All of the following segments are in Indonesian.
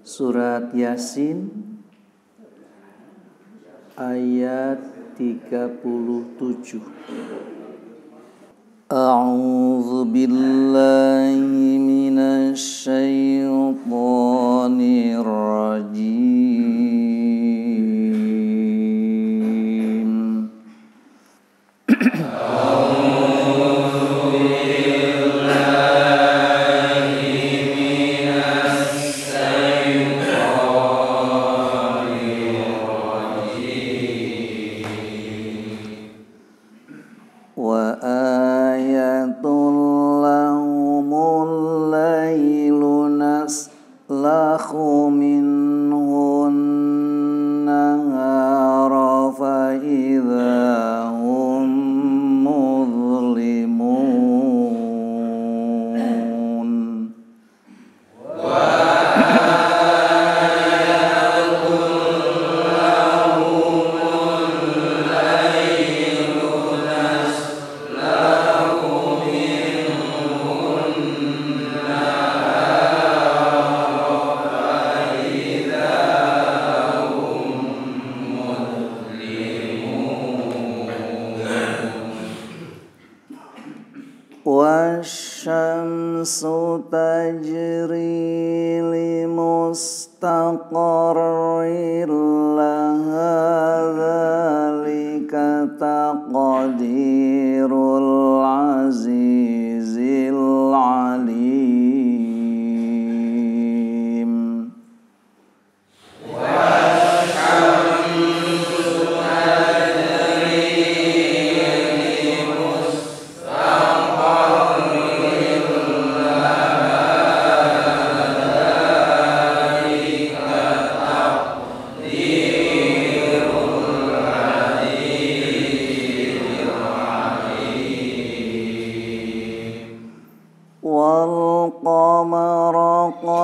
Surat Yasin ayat 37 A'udzu billahi minasy syaithanir rajim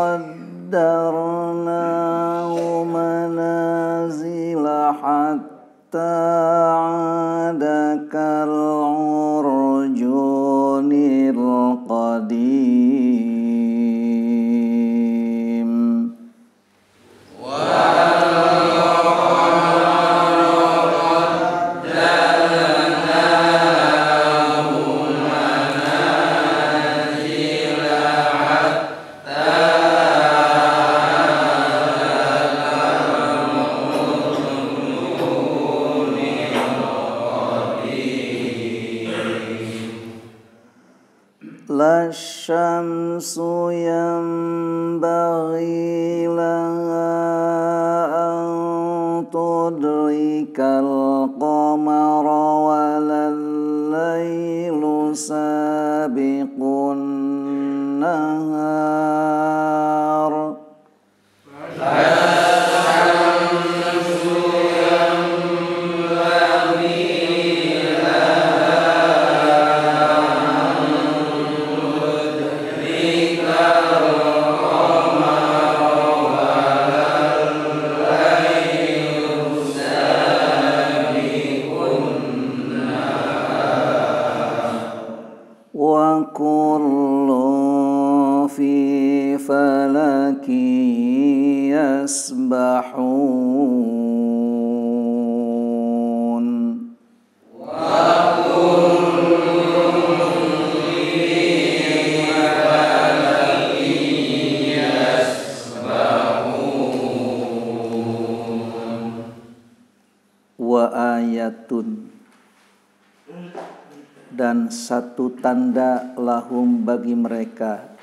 قدرناه منازل حتى عاد كالرمل tanda lahum bagi mereka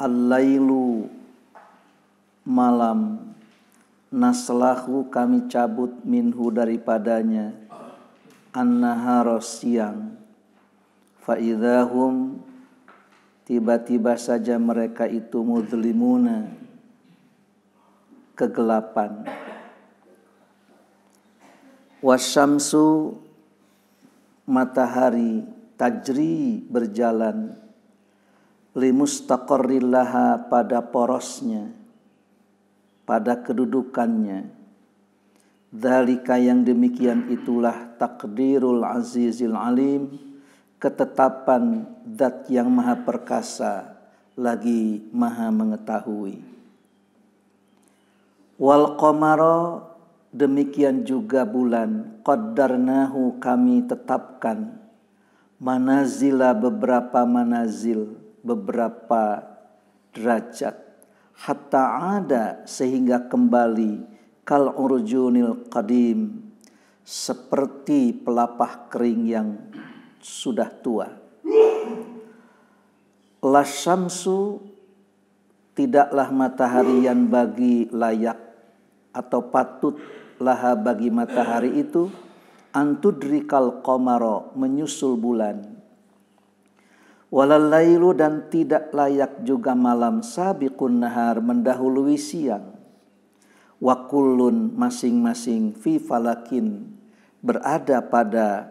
Al-lailu malam naslahu kami cabut minhu daripadanya annahara siang faidahum tiba-tiba saja mereka itu mudlimuna kegelapan wasyamsu matahari tajri berjalan limustaqarrillaha pada porosnya pada kedudukannya Dalika yang demikian itulah takdirul azizil alim ketetapan zat yang maha perkasa lagi maha mengetahui wal qamara demikian juga bulan qaddarnahu kami tetapkan manazila beberapa manazil, beberapa derajat. Hatta ada sehingga kembali kal urjunil qadim seperti pelapah kering yang sudah tua. Lasamsu tidaklah matahari yang bagi layak atau patutlah bagi matahari itu antudrikal komaro menyusul bulan walalailu dan tidak layak juga malam sabiqun nahar mendahului siang Wakulun masing-masing fi falakin berada pada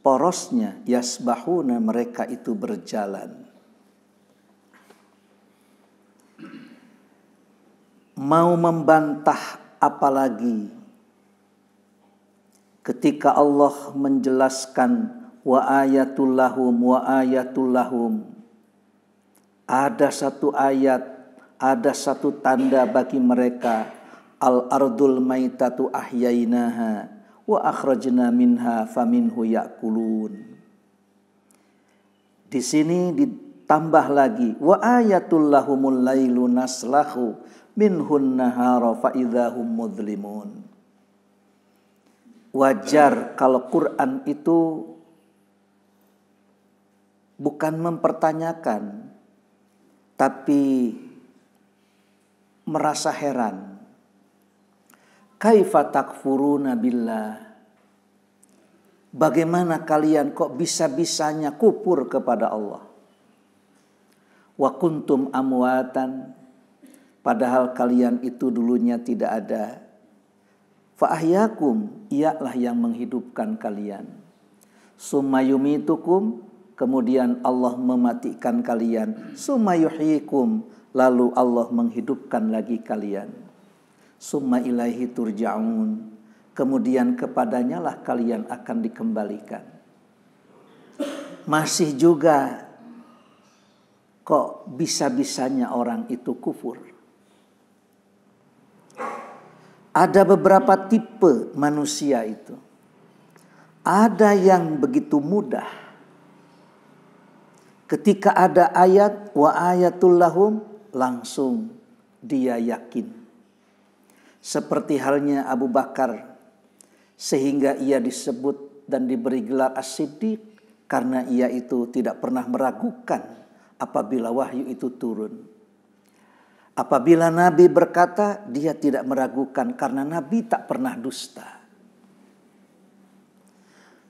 porosnya yasbahuna mereka itu berjalan mau membantah apalagi ketika Allah menjelaskan wa ayatul lahum wa ayatul lahum ada satu ayat ada satu tanda bagi mereka al ardul maitatu ahyainaha wa akhrajna minha faminhu yakulun di sini ditambah lagi wa ayatul lahumul lailu naslahu minhun nahara fa idzahum mudlimun wajar kalau Quran itu bukan mempertanyakan tapi merasa heran kaifa takfuruna billah bagaimana kalian kok bisa-bisanya kupur kepada Allah wa kuntum amwatan padahal kalian itu dulunya tidak ada Fa'ahyakum, ialah yang menghidupkan kalian. Sumayumitukum, kemudian Allah mematikan kalian. Sumayuhikum, lalu Allah menghidupkan lagi kalian. Summa ilaihi turja'un, kemudian kepadanya lah kalian akan dikembalikan. Masih juga kok bisa-bisanya orang itu kufur. Ada beberapa tipe manusia itu. Ada yang begitu mudah. Ketika ada ayat wa ayatul lahum langsung dia yakin. Seperti halnya Abu Bakar sehingga ia disebut dan diberi gelar as-siddiq karena ia itu tidak pernah meragukan apabila wahyu itu turun. Apabila Nabi berkata, dia tidak meragukan karena Nabi tak pernah dusta.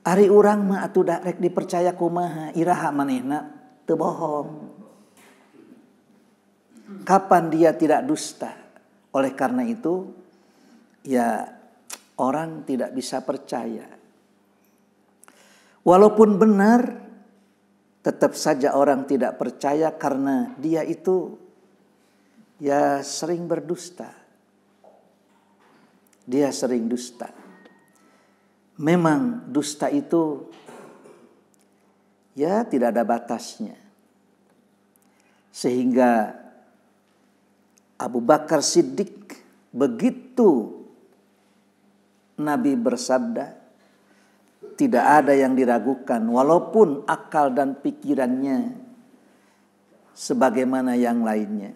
Ari orang mah atuh darek dipercaya kumaha, iraha manehna teu Kapan dia tidak dusta? Oleh karena itu, ya orang tidak bisa percaya. Walaupun benar, tetap saja orang tidak percaya karena dia itu ya sering berdusta. Dia sering dusta. Memang dusta itu ya tidak ada batasnya. Sehingga Abu Bakar Siddiq begitu Nabi bersabda tidak ada yang diragukan walaupun akal dan pikirannya sebagaimana yang lainnya.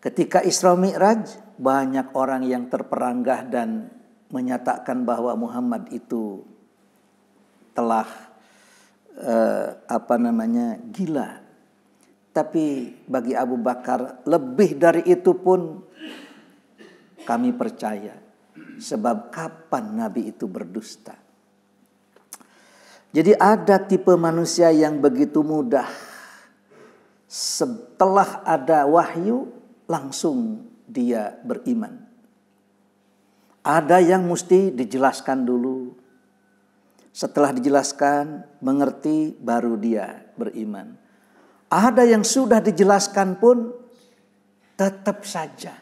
Ketika Isra Mi'raj, banyak orang yang terperanggah dan menyatakan bahwa Muhammad itu telah eh, apa namanya gila. Tapi bagi Abu Bakar lebih dari itu pun kami percaya sebab kapan nabi itu berdusta. Jadi ada tipe manusia yang begitu mudah setelah ada wahyu langsung dia beriman. Ada yang mesti dijelaskan dulu. Setelah dijelaskan, mengerti baru dia beriman. Ada yang sudah dijelaskan pun tetap saja.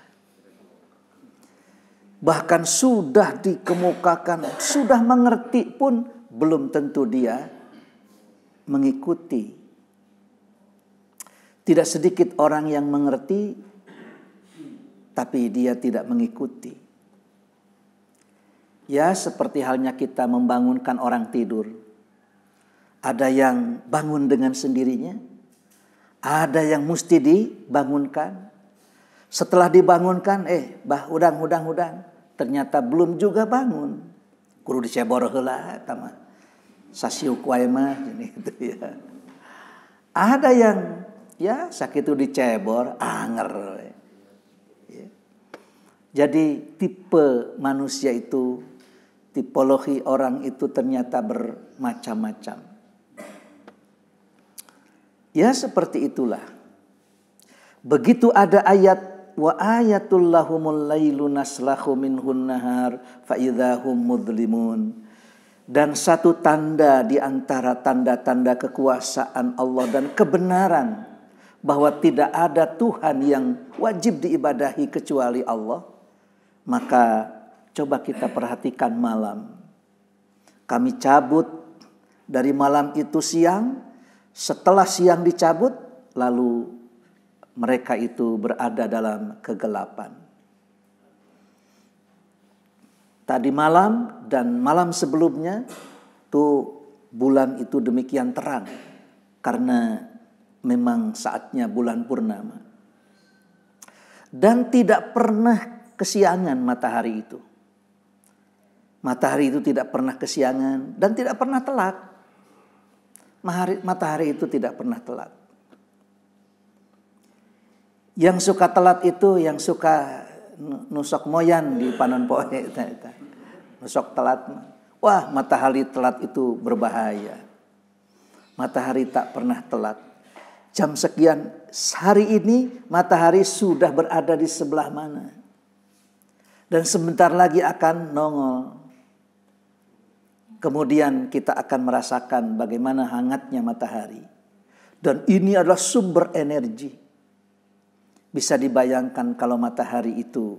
Bahkan sudah dikemukakan, sudah mengerti pun belum tentu dia mengikuti. Tidak sedikit orang yang mengerti tapi dia tidak mengikuti. Ya, seperti halnya kita membangunkan orang tidur. Ada yang bangun dengan sendirinya, ada yang mesti dibangunkan. Setelah dibangunkan, eh, bah udang udang udang, ternyata belum juga bangun. Guru di cebor tama. Sasiu kuai ini gitu ya. Ada yang ya sakit itu di cebor anger jadi tipe manusia itu, tipologi orang itu ternyata bermacam-macam. Ya seperti itulah. Begitu ada ayat wa ayatul lahumul lailu naslahu minhun nahar fa mudlimun. Dan satu tanda di antara tanda-tanda kekuasaan Allah dan kebenaran bahwa tidak ada Tuhan yang wajib diibadahi kecuali Allah maka coba kita perhatikan malam. Kami cabut dari malam itu siang, setelah siang dicabut, lalu mereka itu berada dalam kegelapan. Tadi malam dan malam sebelumnya, tuh bulan itu demikian terang karena memang saatnya bulan purnama. Dan tidak pernah kesiangan matahari itu. Matahari itu tidak pernah kesiangan dan tidak pernah telat. Matahari itu tidak pernah telat. Yang suka telat itu yang suka nusok moyan di panon poe. Nusok telat. Wah matahari telat itu berbahaya. Matahari tak pernah telat. Jam sekian hari ini matahari sudah berada di sebelah mana dan sebentar lagi akan nongol. Kemudian kita akan merasakan bagaimana hangatnya matahari. Dan ini adalah sumber energi. Bisa dibayangkan kalau matahari itu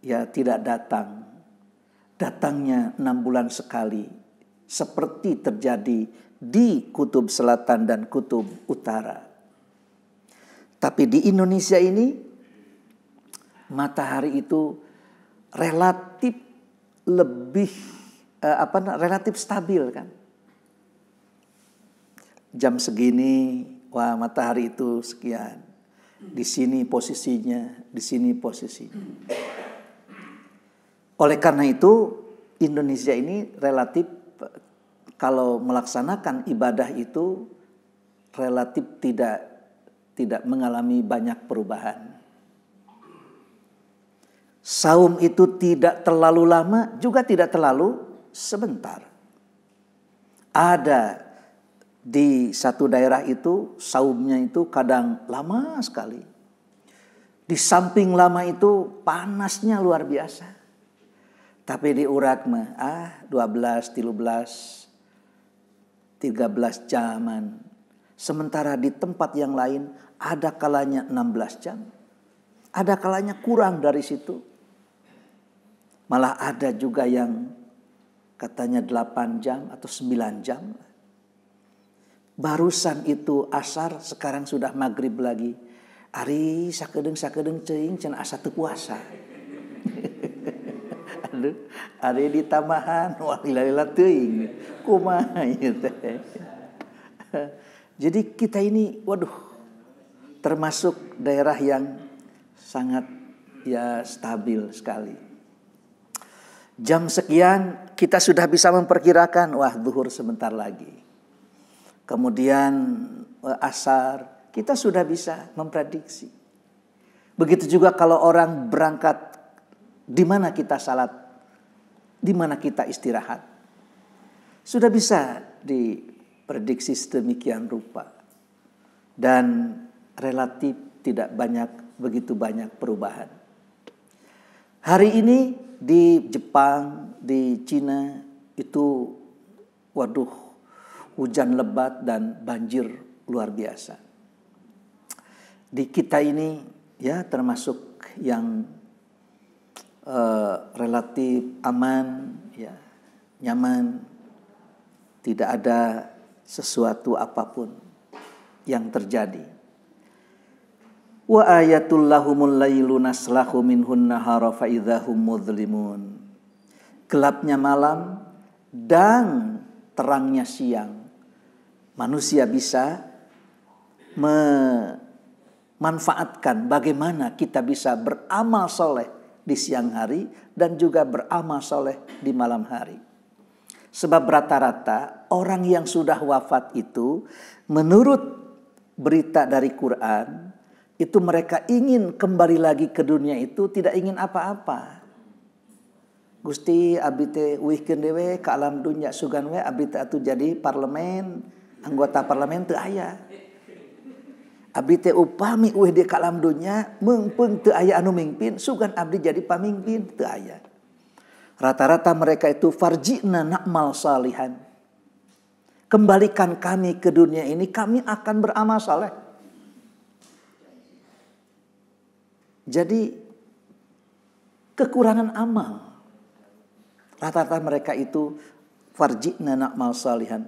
ya tidak datang. Datangnya enam bulan sekali. Seperti terjadi di kutub selatan dan kutub utara. Tapi di Indonesia ini matahari itu relatif lebih eh, apa relatif stabil kan. Jam segini wah matahari itu sekian. Di sini posisinya, di sini posisinya. Oleh karena itu Indonesia ini relatif kalau melaksanakan ibadah itu relatif tidak tidak mengalami banyak perubahan. Saum itu tidak terlalu lama, juga tidak terlalu sebentar. Ada di satu daerah itu saumnya itu kadang lama sekali. Di samping lama itu panasnya luar biasa. Tapi di urat mah ah 12, 13, 13 jaman. Sementara di tempat yang lain ada kalanya 16 jam. Ada kalanya kurang dari situ. Malah ada juga yang katanya 8 jam atau 9 jam. Barusan itu asar, sekarang sudah maghrib lagi. Ari sakedeng sakedeng ceing cen asa teu puasa. Aduh, ari ditambahan tamahan walilala teuing. Kumaha ieu teh? Jadi kita ini waduh termasuk daerah yang sangat ya stabil sekali jam sekian kita sudah bisa memperkirakan wah zuhur sebentar lagi. Kemudian eh, asar kita sudah bisa memprediksi. Begitu juga kalau orang berangkat di mana kita salat, di mana kita istirahat. Sudah bisa diprediksi sedemikian rupa. Dan relatif tidak banyak begitu banyak perubahan. Hari ini di Jepang, di Cina itu waduh hujan lebat dan banjir luar biasa. Di kita ini ya termasuk yang uh, relatif aman ya, nyaman tidak ada sesuatu apapun yang terjadi wa ayatul lahumul lailu naslahu minhun nahara fa mudlimun gelapnya malam dan terangnya siang manusia bisa memanfaatkan bagaimana kita bisa beramal soleh di siang hari dan juga beramal soleh di malam hari. Sebab rata-rata orang yang sudah wafat itu menurut berita dari Quran itu mereka ingin kembali lagi ke dunia itu tidak ingin apa-apa. Gusti Abite teh dewe ke alam dunia sugan we itu jadi parlemen, anggota parlemen teu ayah. Abite upami wih di ke alam dunia meungpeung teu ayah anu mingpin, sugan abdi jadi pamingpin teu ayah. Rata-rata mereka itu farjina nak salihan. Kembalikan kami ke dunia ini, kami akan beramal saleh Jadi kekurangan amal. Rata-rata mereka itu farji'na na'mal salihan.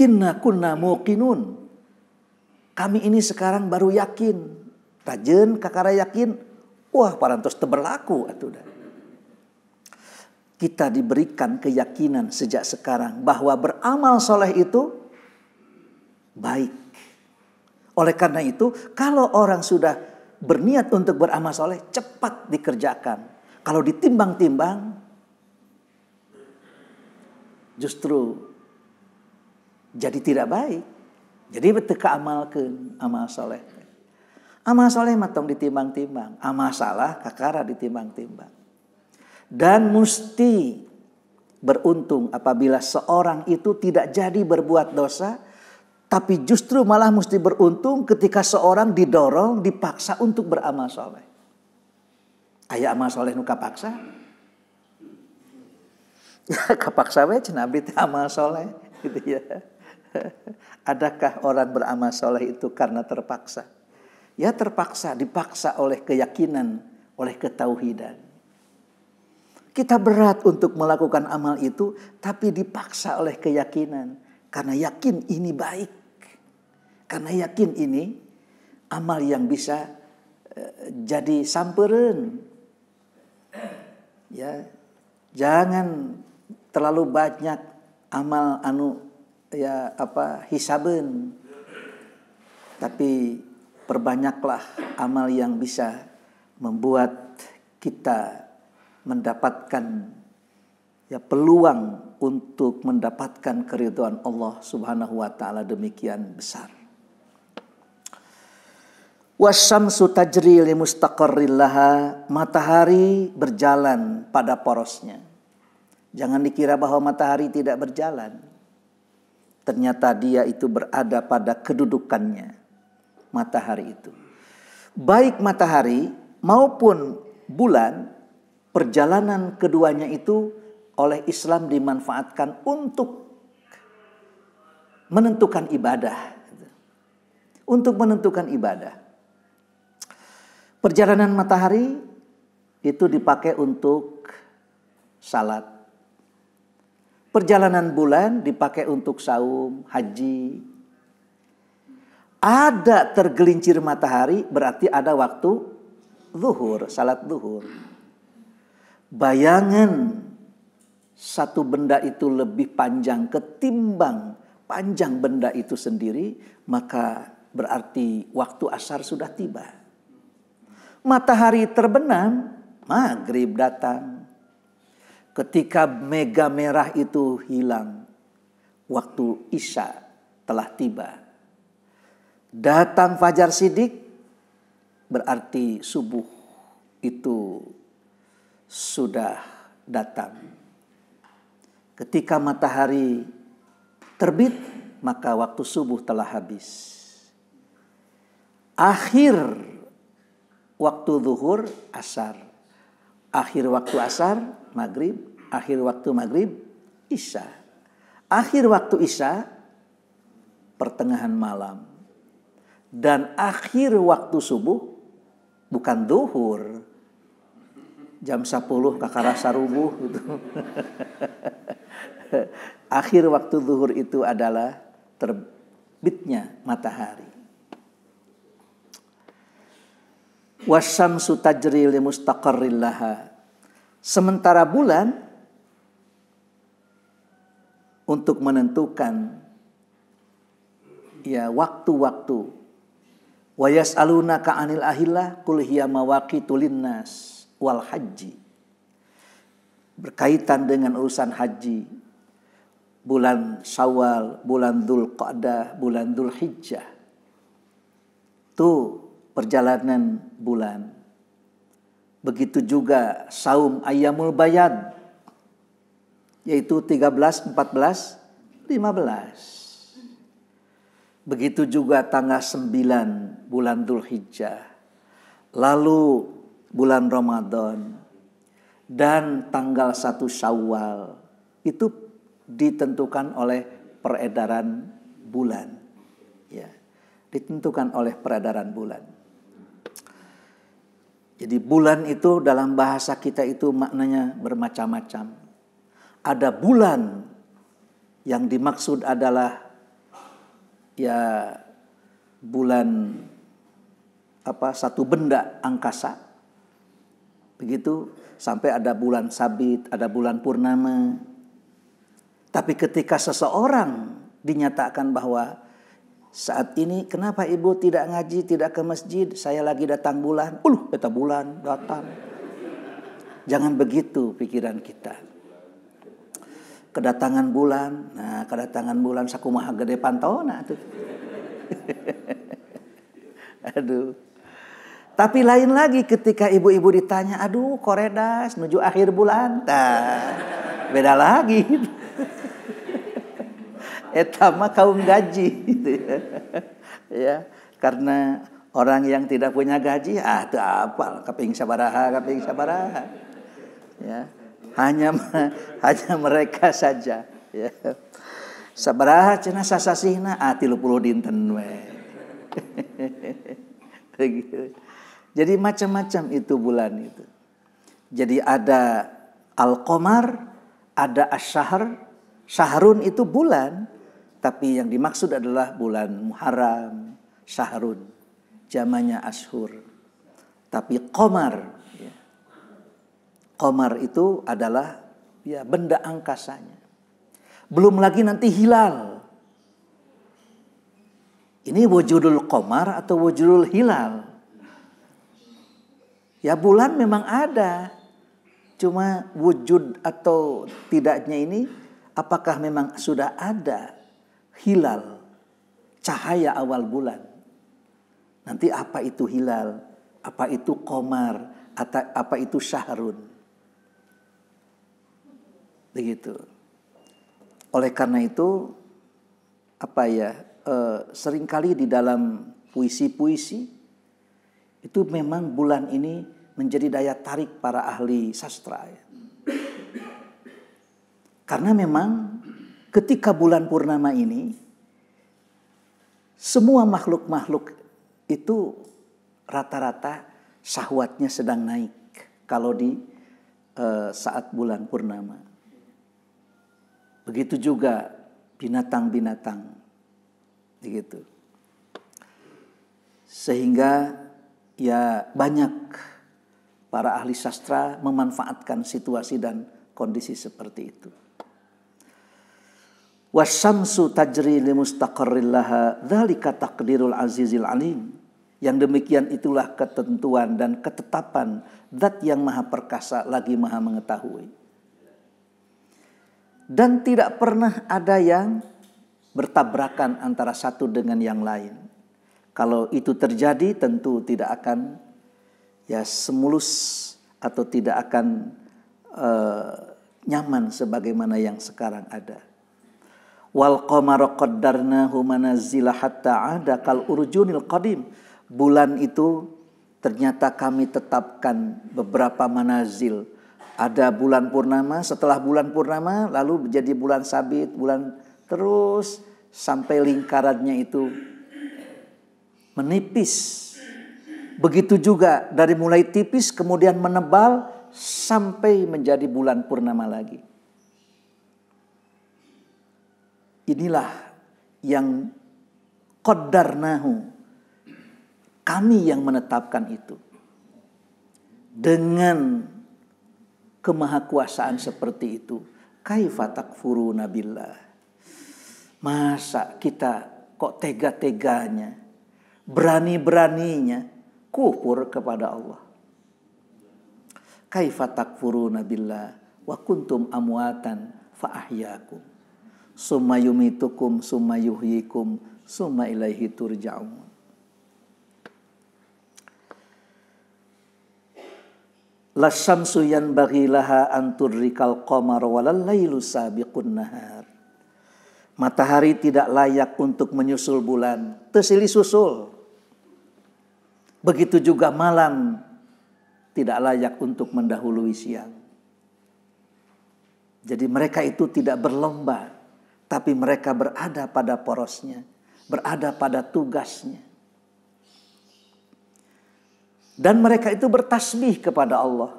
Inna kunna muqinun. Kami ini sekarang baru yakin. Rajen kakara yakin. Wah parantos teberlaku. Atuh kita diberikan keyakinan sejak sekarang bahwa beramal soleh itu baik. Oleh karena itu, kalau orang sudah berniat untuk beramal soleh cepat dikerjakan. Kalau ditimbang-timbang justru jadi tidak baik. Jadi betul amalkan amal soleh. Amal soleh matang ditimbang-timbang. Amal salah kakara ditimbang-timbang. Dan mesti beruntung apabila seorang itu tidak jadi berbuat dosa tapi justru malah mesti beruntung ketika seorang didorong, dipaksa untuk beramal soleh. Ayah amal soleh nuka paksa. Ya kapaksa weh, cenabit amal soleh. Gitu ya. Adakah orang beramal soleh itu karena terpaksa? Ya terpaksa, dipaksa oleh keyakinan, oleh ketauhidan. Kita berat untuk melakukan amal itu, tapi dipaksa oleh keyakinan. Karena yakin ini baik. Karena yakin ini amal yang bisa eh, jadi samperin. Ya, jangan terlalu banyak amal anu ya apa hisaben. Tapi perbanyaklah amal yang bisa membuat kita mendapatkan ya peluang untuk mendapatkan keriduan Allah Subhanahu wa taala demikian besar. Wasyamsu tajri li mustaqarrillaha, matahari berjalan pada porosnya. Jangan dikira bahwa matahari tidak berjalan. Ternyata dia itu berada pada kedudukannya. Matahari itu. Baik matahari maupun bulan, perjalanan keduanya itu oleh Islam dimanfaatkan untuk menentukan ibadah. Untuk menentukan ibadah. Perjalanan matahari itu dipakai untuk salat. Perjalanan bulan dipakai untuk saum, haji. Ada tergelincir matahari berarti ada waktu zuhur, salat zuhur. Bayangan satu benda itu lebih panjang ketimbang panjang benda itu sendiri, maka berarti waktu asar sudah tiba. Matahari terbenam, maghrib datang. Ketika mega merah itu hilang, waktu Isya telah tiba. Datang Fajar Sidik, berarti subuh itu sudah datang. Ketika matahari terbit, maka waktu subuh telah habis. Akhir waktu zuhur asar akhir waktu asar maghrib akhir waktu maghrib isya akhir waktu isya pertengahan malam dan akhir waktu subuh bukan zuhur jam 10 rasa rubuh gitu. akhir waktu zuhur itu adalah terbitnya matahari wasyamsu tajri li Sementara bulan untuk menentukan ya waktu-waktu. Wa ka 'anil ahillah qul hiya mawaqitu linnas wal haji. Berkaitan dengan urusan haji. Bulan Syawal, bulan Dzulqa'dah, bulan Dzulhijjah. Tuh perjalanan bulan. Begitu juga saum ayamul bayad yaitu 13, 14, 15. Begitu juga tanggal 9 bulan Dhul Hijjah. Lalu bulan Ramadan dan tanggal 1 Syawal itu ditentukan oleh peredaran bulan. Ya, ditentukan oleh peredaran bulan. Jadi bulan itu dalam bahasa kita itu maknanya bermacam-macam. Ada bulan yang dimaksud adalah ya bulan apa satu benda angkasa begitu sampai ada bulan sabit, ada bulan purnama. Tapi ketika seseorang dinyatakan bahwa saat ini kenapa ibu tidak ngaji, tidak ke masjid, saya lagi datang bulan, uluh beta bulan datang. Jangan begitu pikiran kita. Kedatangan bulan, nah kedatangan bulan sakumaha gede pantona tuh. aduh. Tapi lain lagi ketika ibu-ibu ditanya, aduh koredas menuju akhir bulan, nah, beda lagi etama kaum gaji gitu ya. ya karena orang yang tidak punya gaji ah itu apa kaping sabaraha kaping sabaraha ya hanya hanya mereka saja ya sabaraha cenah sasasihna ah 30 dinten we jadi macam-macam itu bulan itu jadi ada al-qamar ada asyhar syahrun itu bulan tapi yang dimaksud adalah bulan Muharram, Syahrun, zamannya Ashur. Tapi Komar, ya. Komar itu adalah ya benda angkasanya. Belum lagi nanti hilal. Ini wujudul komar atau wujudul hilal. Ya bulan memang ada. Cuma wujud atau tidaknya ini apakah memang sudah ada hilal, cahaya awal bulan. Nanti apa itu hilal, apa itu komar, apa itu syahrun. Begitu. Oleh karena itu, apa ya, e, seringkali di dalam puisi-puisi, itu memang bulan ini menjadi daya tarik para ahli sastra. Ya. Karena memang ketika bulan purnama ini semua makhluk-makhluk itu rata-rata sahwatnya sedang naik kalau di eh, saat bulan purnama. Begitu juga binatang-binatang begitu. Sehingga ya banyak para ahli sastra memanfaatkan situasi dan kondisi seperti itu wasamsu tajri li mustaqarril laha dzalika taqdirul azizil alim yang demikian itulah ketentuan dan ketetapan zat yang maha perkasa lagi maha mengetahui dan tidak pernah ada yang bertabrakan antara satu dengan yang lain kalau itu terjadi tentu tidak akan ya semulus atau tidak akan uh, nyaman sebagaimana yang sekarang ada wal qamara qaddarnahu manazila hatta ada kal urjunil qadim. Bulan itu ternyata kami tetapkan beberapa manazil. Ada bulan purnama, setelah bulan purnama lalu menjadi bulan sabit, bulan terus sampai lingkarannya itu menipis. Begitu juga dari mulai tipis kemudian menebal sampai menjadi bulan purnama lagi. inilah yang kodarnahu Kami yang menetapkan itu. Dengan kemahakuasaan seperti itu. Kaifa takfuruna billah. Masa kita kok tega-teganya, berani-beraninya kufur kepada Allah. Kaifa takfuruna billah wa kuntum amwatan fa summa yumitukum summa yuhyikum summa ilaihi turja'un Lasyamsu yan baghilaha anturrikal qamar walal lailu sabiqun nahar. Matahari tidak layak untuk menyusul bulan, tesili susul. Begitu juga malam tidak layak untuk mendahului siang. Jadi mereka itu tidak berlomba tapi mereka berada pada porosnya, berada pada tugasnya. Dan mereka itu bertasbih kepada Allah.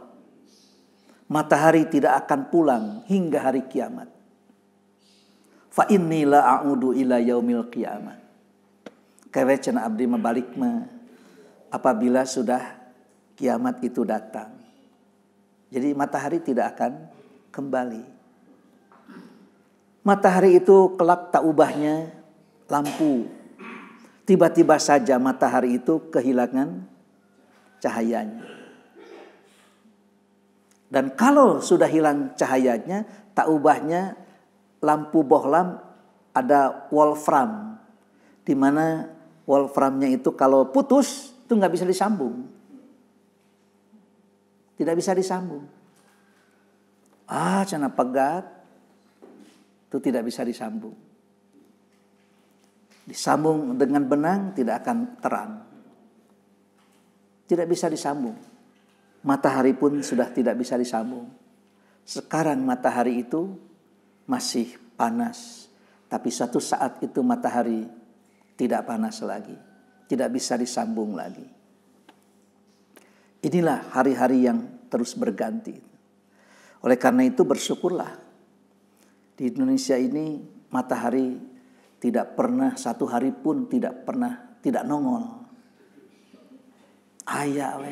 Matahari tidak akan pulang hingga hari kiamat. Fa inni la a'udu ila yaumil qiyamah. Kewecen abdi membalik apabila sudah kiamat itu datang. Jadi matahari tidak akan kembali. Matahari itu kelak tak ubahnya lampu. Tiba-tiba saja matahari itu kehilangan cahayanya. Dan kalau sudah hilang cahayanya, tak ubahnya lampu bohlam ada wolfram. Di mana wolframnya itu kalau putus itu nggak bisa disambung. Tidak bisa disambung. Ah, cana pegat, itu tidak bisa disambung. Disambung dengan benang tidak akan terang. Tidak bisa disambung. Matahari pun sudah tidak bisa disambung. Sekarang matahari itu masih panas, tapi satu saat itu matahari tidak panas lagi, tidak bisa disambung lagi. Inilah hari-hari yang terus berganti. Oleh karena itu bersyukurlah di Indonesia ini matahari tidak pernah satu hari pun tidak pernah tidak nongol. Ayah we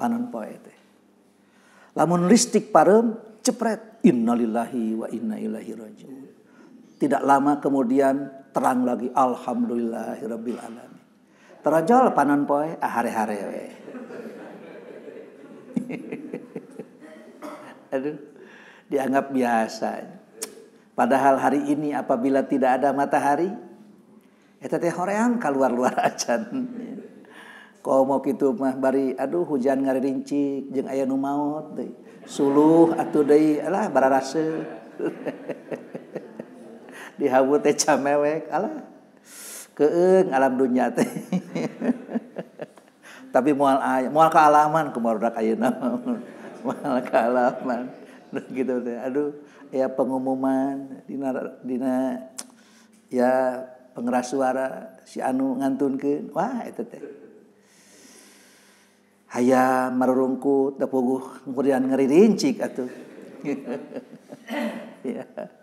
panon poete. Lamun listik parem cepret innalillahi wa inna ilahi rajiun. Tidak lama kemudian terang lagi alhamdulillahirabbil alamin. Terajal panon poe ahare-hare ah, we. Aduh, dianggap biasa. hal hari ini apabila tidak ada matahariang keluar-lu acan kok mau gitu mahbar Aduh hujan nga rincik aya maut suuh atau Delah dihawek ke alam dunya teh tapi mual aya muaal kealaman keluar gitu Aduh Quran pengumuman Dinardina ya pengeras suara sianu ngantun kewah ettete ayam marurungku dapuguh kemudian ngeri rincik atuh iya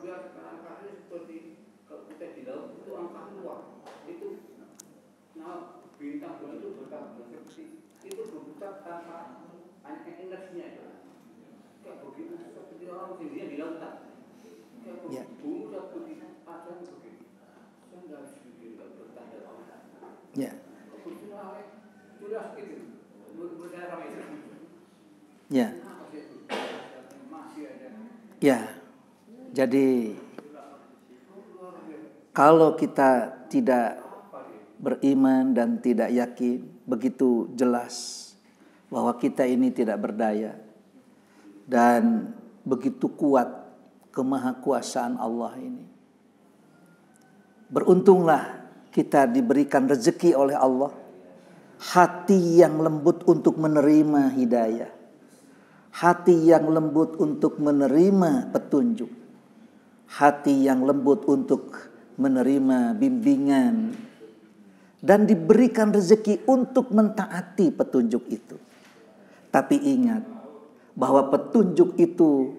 biasa angkanya seperti kita di laut itu angka luar itu nah bintang bulan itu berputar berfleksi itu berputar tanpa ada energinya itu kayak begitu seperti orang sendirian di lautan kayak ya. bumi seperti padang begitu saya nggak sendiri nggak bertanda lautan ya jelas itu berdarah itu ya ya jadi kalau kita tidak beriman dan tidak yakin begitu jelas bahwa kita ini tidak berdaya dan begitu kuat kemahakuasaan Allah ini. Beruntunglah kita diberikan rezeki oleh Allah hati yang lembut untuk menerima hidayah, hati yang lembut untuk menerima petunjuk hati yang lembut untuk menerima bimbingan dan diberikan rezeki untuk mentaati petunjuk itu. Tapi ingat bahwa petunjuk itu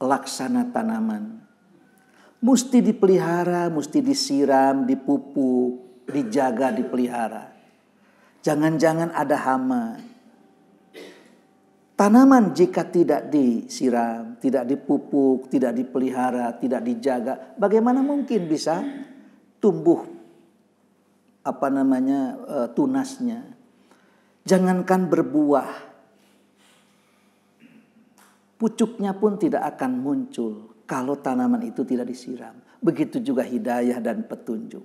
laksana tanaman. Mesti dipelihara, mesti disiram, dipupuk, dijaga, dipelihara. Jangan-jangan ada hama, Tanaman jika tidak disiram, tidak dipupuk, tidak dipelihara, tidak dijaga, bagaimana mungkin bisa tumbuh apa namanya e, tunasnya? Jangankan berbuah, pucuknya pun tidak akan muncul kalau tanaman itu tidak disiram. Begitu juga hidayah dan petunjuk.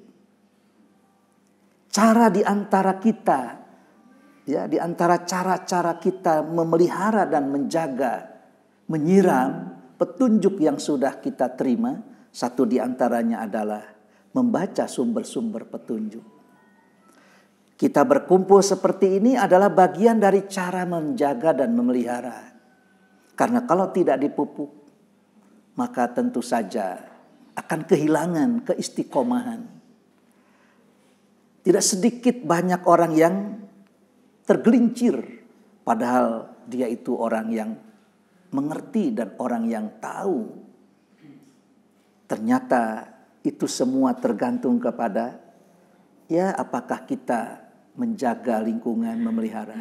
Cara di antara kita ya di antara cara-cara kita memelihara dan menjaga menyiram petunjuk yang sudah kita terima satu di antaranya adalah membaca sumber-sumber petunjuk kita berkumpul seperti ini adalah bagian dari cara menjaga dan memelihara karena kalau tidak dipupuk maka tentu saja akan kehilangan keistiqomahan tidak sedikit banyak orang yang tergelincir padahal dia itu orang yang mengerti dan orang yang tahu. Ternyata itu semua tergantung kepada ya apakah kita menjaga lingkungan, memelihara.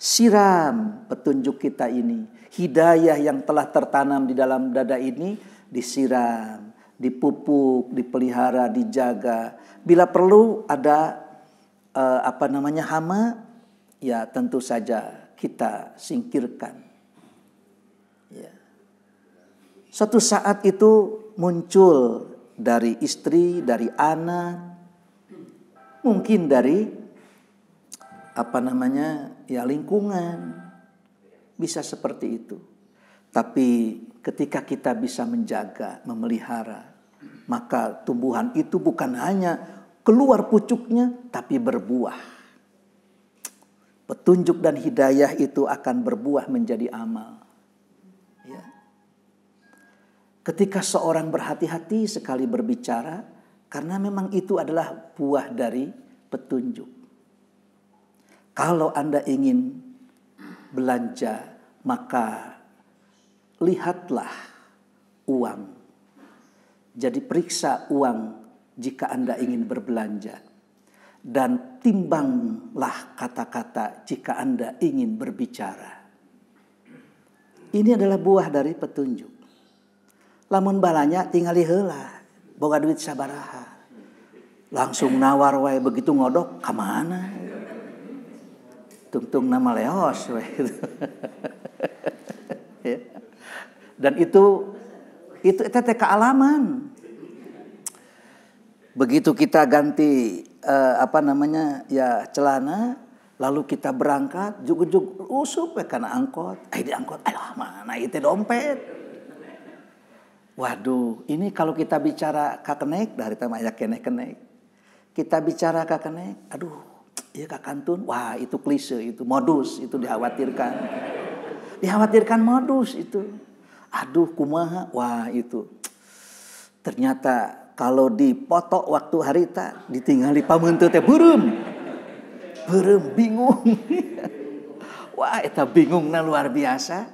Siram petunjuk kita ini, hidayah yang telah tertanam di dalam dada ini disiram, dipupuk, dipelihara, dijaga. Bila perlu ada eh, apa namanya hama ya tentu saja kita singkirkan. Ya. Suatu saat itu muncul dari istri, dari anak, mungkin dari apa namanya ya lingkungan bisa seperti itu. Tapi ketika kita bisa menjaga, memelihara, maka tumbuhan itu bukan hanya keluar pucuknya, tapi berbuah petunjuk dan hidayah itu akan berbuah menjadi amal. Ya. Ketika seorang berhati-hati sekali berbicara, karena memang itu adalah buah dari petunjuk. Kalau Anda ingin belanja, maka lihatlah uang. Jadi periksa uang jika Anda ingin berbelanja. Dan timbanglah kata-kata jika Anda ingin berbicara. Ini adalah buah dari petunjuk. Lamun balanya tinggal hela, boga duit sabaraha. Langsung nawar wae begitu ngodok kemana? Tungtung nama leos wae ya. Dan itu itu teh kealaman. Begitu kita ganti eh, apa namanya ya celana lalu kita berangkat juk usup ya karena angkot eh di angkot alah mana itu dompet waduh ini kalau kita bicara kakenek dari tema ya kenek kenek kita bicara kakenek aduh ya kantun wah itu klise itu modus itu dikhawatirkan dikhawatirkan modus itu aduh kumaha wah itu ternyata kalau dipotok waktu harita ditinggali pamuntu teh ya, burum burum bingung wah eta nah luar biasa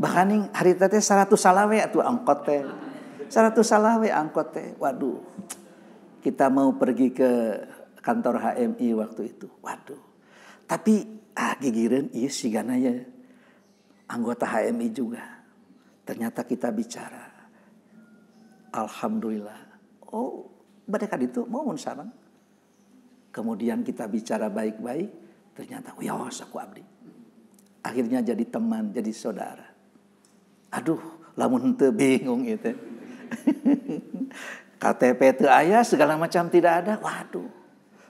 bahkan harita teh 100 salawe atau angkot teh 100 salawe angkot teh waduh kita mau pergi ke kantor HMI waktu itu waduh tapi ah iya iya sigana ganaya anggota HMI juga ternyata kita bicara Alhamdulillah. Oh, mereka itu mau sarang. Kemudian kita bicara baik-baik, ternyata wios oh, ya, aku abdi. Akhirnya jadi teman, jadi saudara. Aduh, lamun teu bingung itu. KTP teu ayah, segala macam tidak ada. Waduh,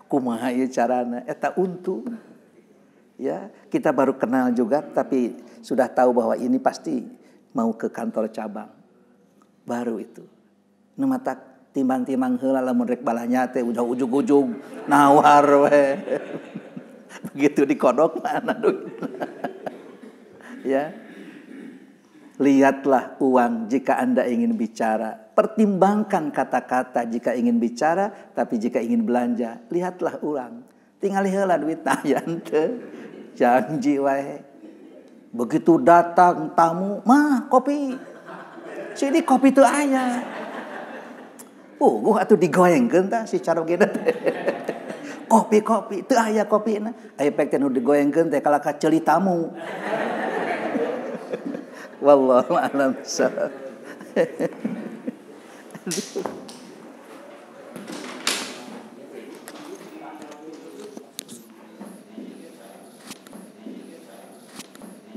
kumaha ieu carana? Eta eh, untung. Ya, kita baru kenal juga tapi sudah tahu bahwa ini pasti mau ke kantor cabang. Baru itu. Nematak timang timbang-timbang heula lamun rek balanya teh udah ujung ujung nawar we. Begitu kodok mana duit. ya. Lihatlah uang jika Anda ingin bicara. Pertimbangkan kata-kata jika ingin bicara, tapi jika ingin belanja, lihatlah uang. Tinggal hela duit nayan teh. Janji we Begitu datang tamu, mah kopi. Jadi kopi itu ayah gua uhuh, tuh digoyengkeun tah si carogena teh. Kopi-kopi teu aya kopina. Aya pek teh nu digoyengkeun teh kalaka ceuli tamu. Wallahu a'lam.